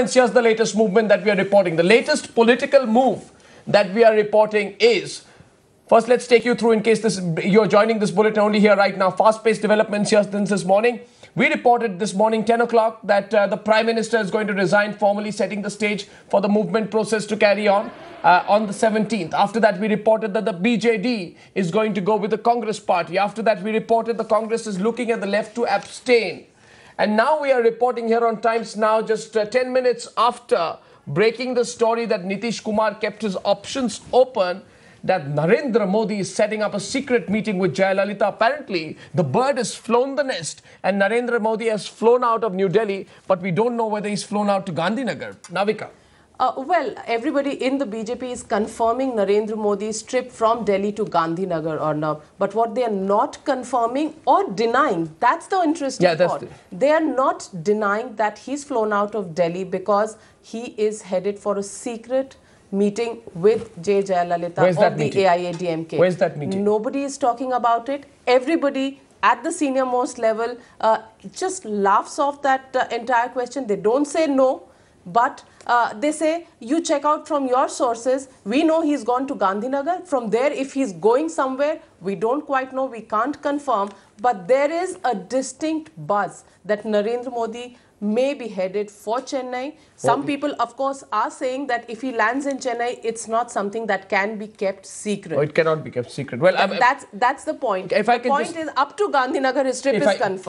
Here's the latest movement that we are reporting. The latest political move that we are reporting is first, let's take you through in case this you're joining this bulletin only here right now. Fast paced developments here since this morning. We reported this morning, 10 o'clock, that uh, the Prime Minister is going to resign, formally setting the stage for the movement process to carry on uh, on the 17th. After that, we reported that the BJD is going to go with the Congress Party. After that, we reported the Congress is looking at the left to abstain and now we are reporting here on Times Now, just uh, 10 minutes after breaking the story that Nitish Kumar kept his options open that Narendra Modi is setting up a secret meeting with Jayalalitha. Apparently, the bird has flown the nest and Narendra Modi has flown out of New Delhi, but we don't know whether he's flown out to Gandhinagar. Navika. Uh, well, everybody in the BJP is confirming Narendra Modi's trip from Delhi to Gandhinagar or not. But what they are not confirming or denying, that's the interesting yeah, part. The... They are not denying that he's flown out of Delhi because he is headed for a secret meeting with J. Jayalalitha or the meeting? AIADMK. Where's that meeting? Nobody is talking about it. Everybody at the senior most level uh, just laughs off that uh, entire question. They don't say no. But uh, they say you check out from your sources. We know he's gone to Gandhinagar. From there, if he's going somewhere, we don't quite know, we can't confirm. But there is a distinct buzz that Narendra Modi may be headed for Chennai. Some people, of course, are saying that if he lands in Chennai, it's not something that can be kept secret. Oh, it cannot be kept secret. Well, I'm, that's that's the point. If the I can point just, is up to Gandhinagar, his trip is I, confirmed.